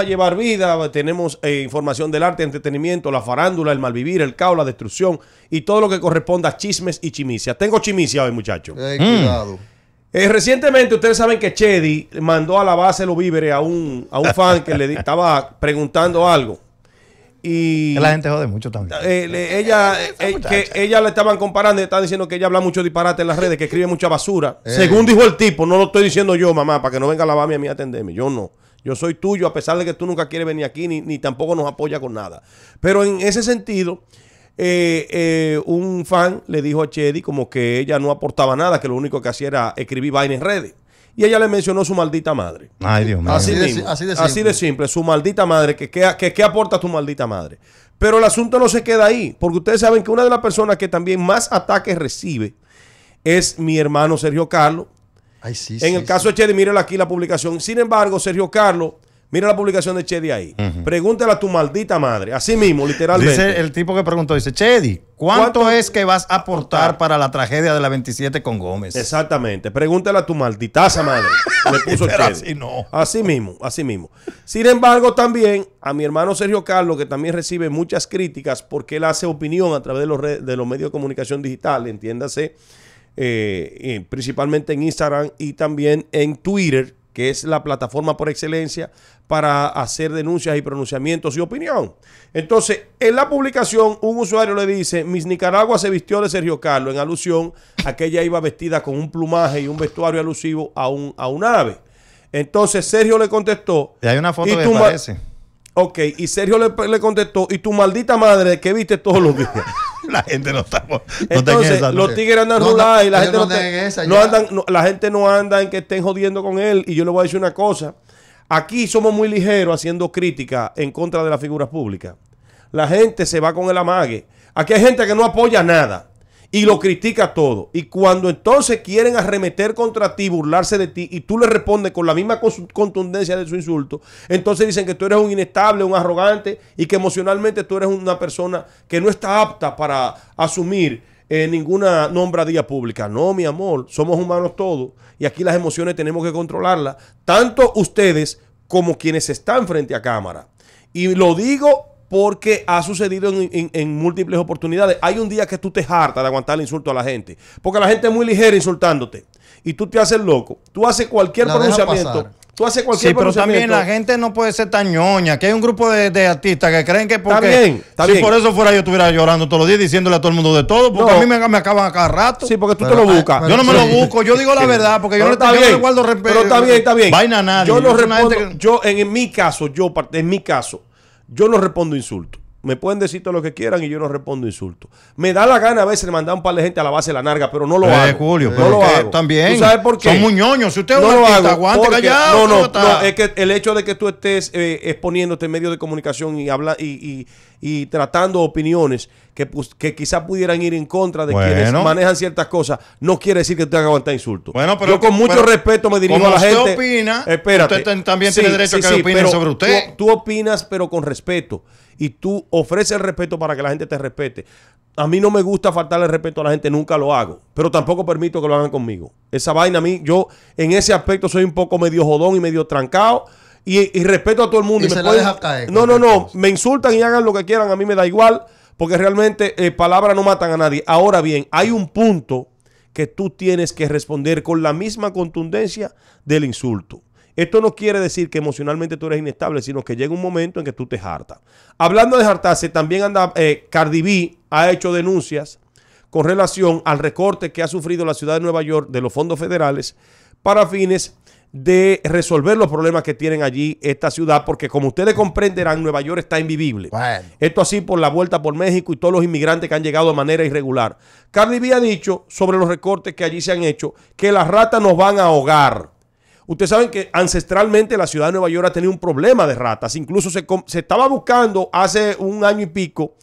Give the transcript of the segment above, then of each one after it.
a llevar vida, tenemos eh, información del arte, entretenimiento, la farándula, el malvivir, el caos, la destrucción y todo lo que corresponda a chismes y chimicias. Tengo chimicia hoy, muchachos. cuidado. Mm. Eh, recientemente ustedes saben que Chedi mandó a la base los víveres a un, a un fan que le estaba preguntando algo. Y la gente jode mucho también. Eh, ella, eh, eh, que ella le estaban comparando y estaban diciendo que ella habla mucho disparate en las redes, que escribe mucha basura. Según dijo el tipo, no lo estoy diciendo yo, mamá, para que no venga la bami a mí a atenderme. Yo no. Yo soy tuyo, a pesar de que tú nunca quieres venir aquí ni, ni tampoco nos apoya con nada. Pero en ese sentido, un fan le dijo a Chedi como que ella no aportaba nada, que lo único que hacía era escribir vaina en redes y ella le mencionó su maldita madre. Ay, Dios mío. Así, de, simple. su maldita madre, que qué que, aporta tu maldita madre. Pero el asunto no se queda ahí, porque ustedes saben que una de las personas que también más ataques recibe es mi hermano Sergio Carlos. Ay, sí, en el caso de Chedi, miren aquí la publicación. Sin embargo, Sergio Carlos Mira la publicación de Chedi ahí. Pregúntela a tu maldita madre. Así mismo, literalmente. Dice el tipo que preguntó, dice, Chedi, ¿cuánto, es que vas a aportar para la tragedia de la 27 con Gómez? Exactamente. Pregúntale a tu maldita madre. Le puso Chedi. Así, mismo, así mismo. Sin embargo, también a mi hermano Sergio Carlos, que también recibe muchas críticas porque él hace opinión a través de los, de los medios de comunicación digital, entiéndase, eh, eh, principalmente en Instagram y también en Twitter que es la plataforma por excelencia para hacer denuncias y pronunciamientos y opinión. Entonces, en la publicación, un usuario le dice, Miss Nicaragua se vistió de Sergio Carlos, en alusión a que ella iba vestida con un plumaje y un vestuario alusivo a un, a un ave. Entonces, Sergio le contestó... Y hay una foto Ok, y Sergio le, le contestó, y tu maldita madre qué viste todos los días. la gente no está. Entonces, los tigres andan rulados y la gente no, la gente no anda en que estén jodiendo con él. Y yo le voy a decir una cosa. Aquí somos muy ligeros haciendo crítica en contra de las figuras públicas. La gente se va con el amague. Aquí hay gente que no apoya nada y lo critica todo. Y cuando entonces quieren arremeter contra ti, burlarse de ti, y tú le respondes con la misma contundencia de su insulto, entonces dicen que tú eres un inestable, un arrogante y que emocionalmente tú eres una persona que no está apta para asumir eh, ninguna nombradía pública. No, mi amor, somos humanos todos y aquí las emociones tenemos que controlarlas, tanto ustedes como quienes están frente a cámara. Y lo digo porque ha sucedido en, múltiples oportunidades. Hay un día que tú te hartas de aguantar el insulto a la gente, porque la gente es muy ligera insultándote y tú te haces loco. Tú haces cualquier pronunciamiento. Tú haces cualquier sí, pero también la gente no puede ser tan ñoña. Que hay un grupo de, artistas que creen que porque... Está bien, si por eso fuera yo estuviera llorando todos los días diciéndole a todo el mundo de todo, porque a mí me, acaban a cada rato. Sí, porque tú te lo ah, buscas. Yo no me lo busco, yo digo la verdad, porque yo, no, está yo bien, no guardo respeto. Pero está bien, está bien. Vaina nada. Yo, lo en, mi caso, yo en mi caso, yo no respondo insultos. Me pueden decir todo lo que quieran y yo no respondo insultos. Me da la gana a veces mandar un par de gente a la base de la narga, pero no lo eh, hago. Julio, no lo hago. También. ¿Tú sabes por qué? usted no callado, no, no, es que el hecho de que tú estés eh, exponiéndote medio medios de comunicación y, habla, y, tratando opiniones que, quizás pudieran ir en contra de quienes manejan ciertas cosas, no quiere decir que tú tengas que aguantar insultos. Bueno, pero, yo con mucho respeto me dirijo a la Opina, Usted también tiene derecho a que opine sobre usted. Tú, tú opinas, pero con respeto y tú ofreces el respeto para que la gente te respete. A mí no me gusta faltarle el respeto a la gente, nunca lo hago, pero tampoco permito que lo hagan conmigo. Esa vaina a mí, yo en ese aspecto soy un poco medio jodón y medio trancado. Y, respeto a todo el mundo. Y, se caer, no, no, no. Me insultan y hagan lo que quieran. A mí me da igual. Porque realmente eh, palabras no matan a nadie. Ahora bien, hay un punto que tú tienes que responder con la misma contundencia del insulto. Esto no quiere decir que emocionalmente tú eres inestable, sino que llega un momento en que tú te hartas. Hablando de hartarse, también anda eh, Cardi B ha hecho denuncias con relación al recorte que ha sufrido la ciudad de Nueva York de los fondos federales para fines de resolver los problemas que tienen allí esta ciudad, porque como ustedes comprenderán, Nueva York está invivible. Esto así por la vuelta por México y todos los inmigrantes que han llegado de manera irregular. Cardi B ha dicho sobre los recortes que allí se han hecho que las ratas nos van a ahogar. Ustedes saben que ancestralmente la ciudad de Nueva York ha tenido un problema de ratas. Incluso se, estaba buscando hace un año y pico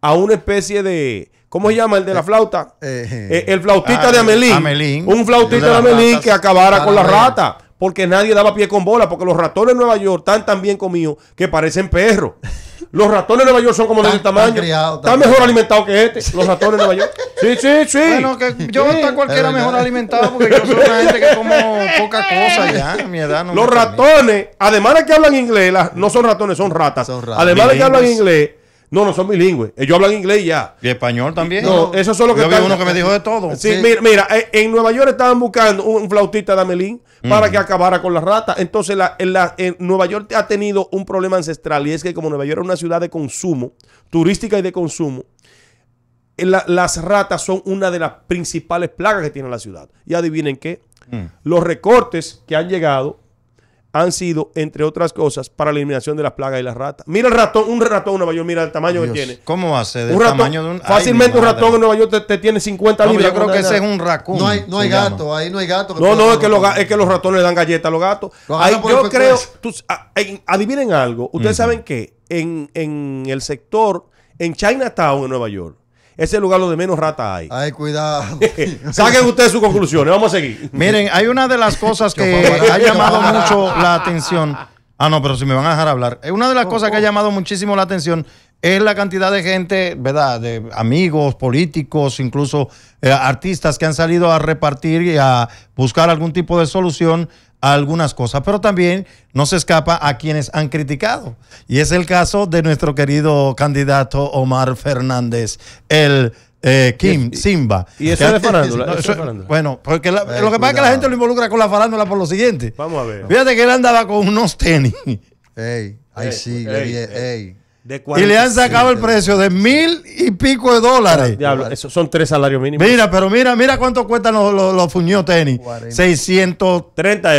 a una especie de, ¿Cómo se eh, llama el de la eh, flauta? Eh, el flautista de ah, Amelín. Un flautista de, Amelín que acabara con la rata. Porque nadie daba pie con bola. Porque los ratones de Nueva York están tan bien comidos que parecen perros. Los ratones de Nueva York son como del de tamaño. Está mejor alimentado que este. Los ratones de Nueva York. Sí, sí, sí. Bueno, que yo sí, está cualquiera mejor alimentado porque yo soy una gente que como poca cosa ya. mi edad Los ratones, además de que hablan inglés, no son ratones, son ratas. Son ratas. Además de que hablan inglés no, no son bilingües. Ellos hablan inglés ya. Y español también. No, eso es lo que. Yo vi uno que me dijo de todo. Sí, mira, eh, en Nueva York estaban buscando un flautista de Amelín para que acabara con las ratas. Entonces, en, Nueva York ha tenido un problema ancestral y es que, como Nueva York es una ciudad de consumo, turística y de consumo, las ratas son una de las principales plagas que tiene la ciudad. Y adivinen qué. Mm. Los recortes que han llegado han sido, entre otras cosas, para la eliminación de las plagas y las ratas. Mira el ratón, un ratón en Nueva York, mira el tamaño que tiene. ¿Cómo hace Un tamaño Fácilmente un ratón en Nueva York te, tiene 50 mil libras. Yo creo que ese es un racón. No hay, no hay gato, ahí no hay gato. No, no, es que, los, es que los ratones le dan galletas a los gatos. yo creo, adivinen algo, ustedes saben que en, en el sector, en Chinatown, en Nueva York, ese lugar donde menos rata hay. Ay, cuidado. Saquen ustedes sus conclusiones. Vamos a seguir. Miren, hay una de las cosas que ha llamado mucho la atención. Ah, no, pero si me van a dejar hablar. Eh, una de las oh, cosas que ha oh. llamado muchísimo la atención es la cantidad de gente, ¿verdad? De amigos, políticos, incluso eh, artistas que han salido a repartir y a buscar algún tipo de solución algunas cosas, pero también no se escapa a quienes han criticado. Y es el caso de nuestro querido candidato Omar Fernández, el eh, Kim, Simba. Y eso farándula. bueno, porque lo que pasa es que la gente lo involucra con la farándula por lo siguiente. Vamos a ver. Fíjate que él andaba con unos tenis. Ey, ahí sí, ey y le han sacado el precio de mil y pico de dólares. Diablo, eso son tres salarios mínimos. Mira, pero mira, mira cuánto cuestan los, los, tenis. 630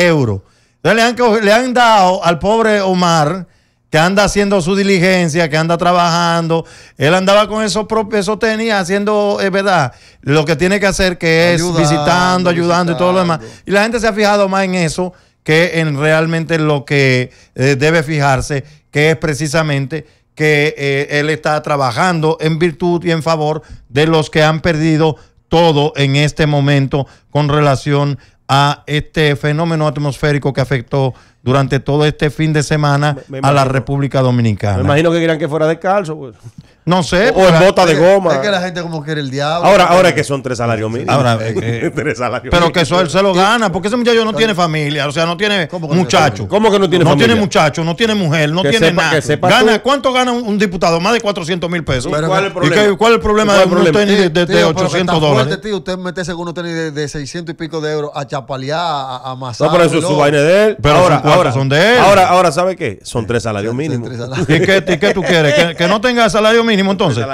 euros. le han, dado al pobre Omar que anda haciendo su diligencia, que anda trabajando. Él andaba con esos propios esos tenis haciendo, es eh, verdad, lo que tiene que hacer, que es visitando, ayudando y todo lo demás. Y la gente se ha fijado más en eso que en realmente lo que eh, debe fijarse, que es precisamente que eh, él está trabajando en virtud y en favor de los que han perdido todo en este momento con relación a este fenómeno atmosférico que afectó durante todo este fin de semana a la República Dominicana. Me imagino que querían que fuera descalzo. Pues. No sé. O, en bota de goma. Es que la gente como quiere el diablo. Ahora, ahora es que son tres salarios mínimos. Ahora, tres eh, eh, salarios Pero que eso él se lo gana, porque ese muchacho no tiene familia, o sea, no tiene muchacho. ¿Cómo que no tiene no familia? No tiene muchacho, no tiene mujer, no tiene más. nada. gana, ¿Cuánto gana un, diputado? Más de 400 mil pesos. ¿cuál, ¿Y cuál es el problema de unos tenis de, 800 dólares? usted mete uno tenis de, 600 y pico de euros a chapalear, a, a No, pero eso es su vaina de él. Pero ahora, ahora son de él. Ahora, ahora, ¿sabe qué? Son tres salarios mínimos. ¿Y qué tú quieres? Que no tenga salario mínimo entonces.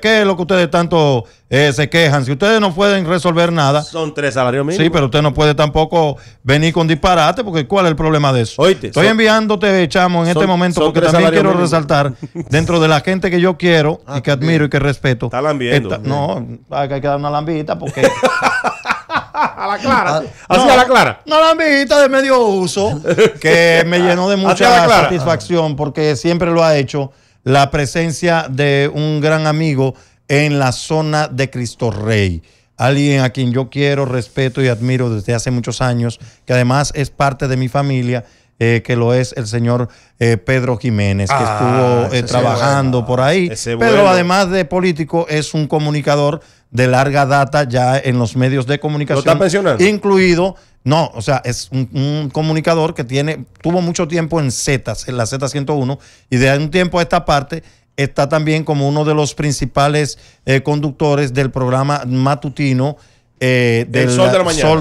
¿Qué, es lo que ustedes tanto eh, se quejan? Si ustedes no pueden resolver nada. Son tres salarios mínimos. Sí, pero usted no puede tampoco venir con disparate, porque ¿cuál es el problema de eso? Estoy enviándote, eh, chamo, en este momento, porque también quiero resaltar, dentro de la gente que yo quiero y ah, que admiro y que respeto. Está lambiendo. no, hay que dar una lambita porque. a la clara. Ah, Así a la clara. Una lambita de medio uso que me llenó de mucha satisfacción porque siempre lo ha hecho la presencia de un gran amigo en la zona de Cristo Rey. Alguien a quien yo quiero, respeto y admiro desde hace muchos años, que además es parte de mi familia, eh, que lo es el señor eh, Pedro Jiménez, que ah, estuvo eh, trabajando por ahí. pero Pedro, además de político, es un comunicador de larga data ya en los medios de comunicación. está Incluido, no, o sea, es un, comunicador que tiene, tuvo mucho tiempo en Z, en la Z101, y de un tiempo a esta parte está también como uno de los principales eh, conductores del programa matutino del eh, sol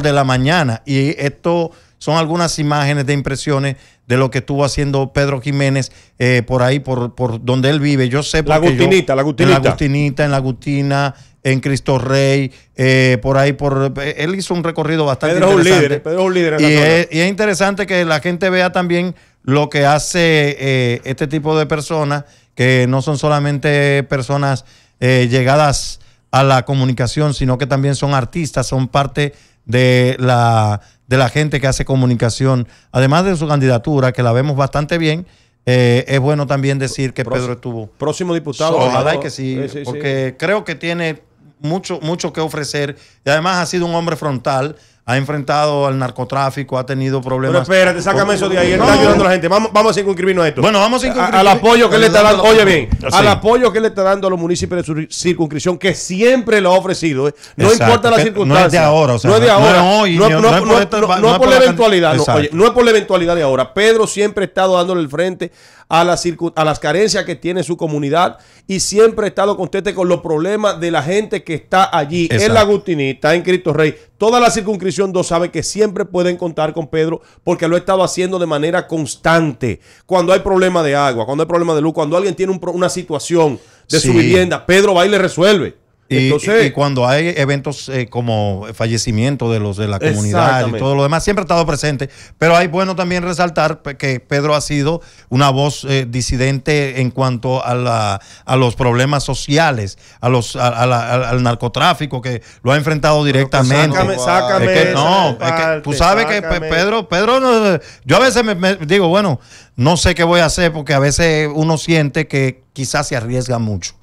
de, la mañana. Y esto son algunas imágenes de impresiones de lo que estuvo haciendo Pedro Jiménez eh, por ahí, por, donde él vive. Yo sé La Agustinita, la Agustinita. En la Agustinita, en la Agustina, en Cristo Rey, eh, por ahí, por él hizo un recorrido bastante Pedro interesante. Líder, Pedro es un líder. Y es, interesante que la gente vea también lo que hace eh, este tipo de personas, que no son solamente personas eh, llegadas a la comunicación, sino que también son artistas, son parte de la, de la gente que hace comunicación. Además de su candidatura, que la vemos bastante bien, es bueno también decir que Pedro estuvo. Próximo diputado. que sí, porque creo que tiene mucho, mucho que ofrecer y además ha sido un hombre frontal ha enfrentado al narcotráfico, ha tenido problemas. Pero espérate, sácame eso de ahí. Él está ayudando a la gente. Vamos, vamos a circunscribirnos a esto. Bueno, vamos a circunscribirnos. Al apoyo que le está dando. Oye, bien. Al apoyo que le está dando a los municipios de su circunscripción, que siempre lo ha ofrecido. ¿eh? No importa la circunstancia. No es de ahora. O sea, no es de ahora. No, es por, la eventualidad. Oye, no, es por la eventualidad de ahora. Pedro siempre ha estado dándole el frente a, a las carencias que tiene su comunidad y siempre ha estado contente con los problemas de la gente que está allí. en la Agustinita, en Cristo Rey Toda la circunscripción 2 sabe que siempre pueden contar con Pedro porque lo ha estado haciendo de manera constante. Cuando hay problema de agua, cuando hay problema de luz, cuando alguien tiene una situación de su vivienda, Pedro va y le resuelve. Y, cuando hay eventos eh, como fallecimiento de los de la comunidad y todo lo demás, siempre ha estado presente. Pero hay bueno también resaltar que Pedro ha sido una voz eh, disidente en cuanto a, la, a los problemas sociales, a los al narcotráfico que lo ha enfrentado pues directamente. Sácame, sácame no, tú sabes que Pedro, Pedro, no, yo a veces me digo, bueno, no sé qué voy a hacer porque a veces uno siente que quizás se arriesga mucho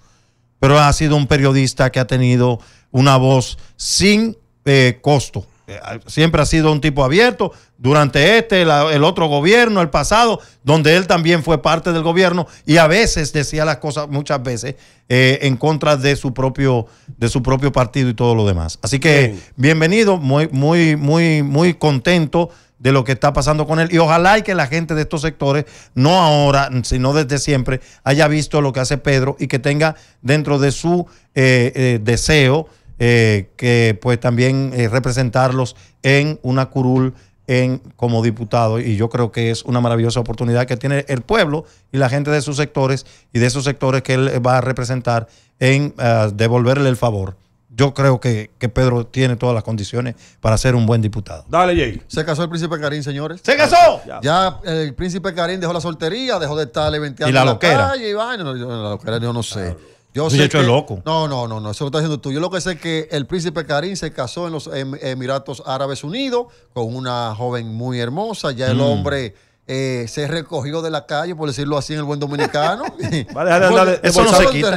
pero ha sido un periodista que ha tenido una voz sin eh, costo. Eh, siempre ha sido un tipo abierto durante este, el otro gobierno, el pasado, donde él también fue parte del gobierno y a veces decía las cosas, muchas veces, eh, en contra de su, propio, de su propio partido y todo lo demás. Así que, bienvenido, muy, muy, muy, muy contento de lo que está pasando con él. Y ojalá y que la gente de estos sectores, no ahora, sino desde siempre, haya visto lo que hace Pedro y que tenga dentro de su eh, eh, deseo eh, que pues también representarlos en una curul en, como diputado y yo creo que es una maravillosa oportunidad que tiene el pueblo y la gente de sus sectores y de esos sectores que él va a representar en ah, devolverle el favor yo creo que, que, Pedro tiene todas las condiciones para ser un buen diputado. Dale, Jay. Se casó el príncipe Karim, señores. ¡Se casó! Ya, el príncipe Karim dejó la soltería, dejó de estar 20 Y la loquera. Calle, y va, la loquera yo no sé. Yo sé hecho que, loco. No, no, no, no, eso lo estás diciendo tú. Yo lo que sé es que el príncipe Karim se casó en los em, Emiratos Árabes Unidos con una joven muy hermosa. Ya el mm. hombre eh, se recogió de la calle, por decirlo así, en el buen dominicano. Eso no se quita.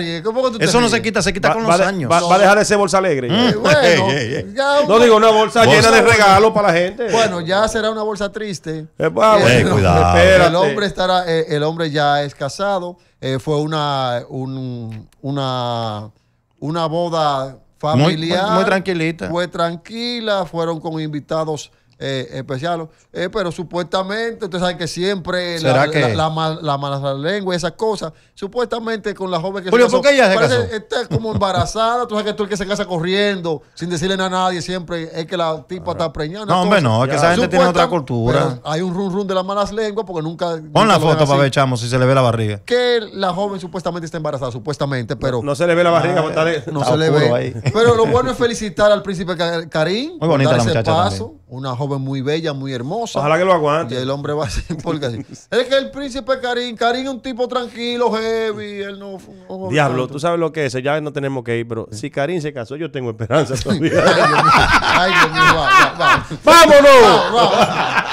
Eso no se quita, se quita con los años. Va, a dejar ese bolsa alegre. Mm. Eh, eh, no digo una bolsa, llena de regalos para la gente. Bueno, ya será una bolsa triste. El hombre, estará, el hombre ya es casado. fue una, una, una boda familiar. muy tranquilita. Fue tranquila, fueron con invitados eh, especial. Eh, pero supuestamente, ustedes saben que siempre la, La, mala lengua y esas cosas, supuestamente con la joven que se está como embarazada, tú sabes que tú el que se casa corriendo, sin decirle nada a nadie, siempre es que la tipa está preñada. No, hombre, no, es que esa gente tiene otra cultura. Hay un run run de las malas lenguas porque nunca... Pon la foto para ver, si se le ve la barriga. Que la joven supuestamente está embarazada, supuestamente, pero... No, se le ve la barriga, no se le ve. Pero lo bueno es felicitar al príncipe Karim. Muy bonita la muchacha paso una joven muy bella, muy hermosa. Ojalá que lo aguante. Y el hombre va a ser porque Es que el príncipe Karim, Karim es un tipo tranquilo, heavy, él no... Oh, Diablo, tú sabes lo que es, ya no tenemos que ir, pero si Karim se casó, yo tengo esperanza todavía. ay, Dios va, ¡Vámonos!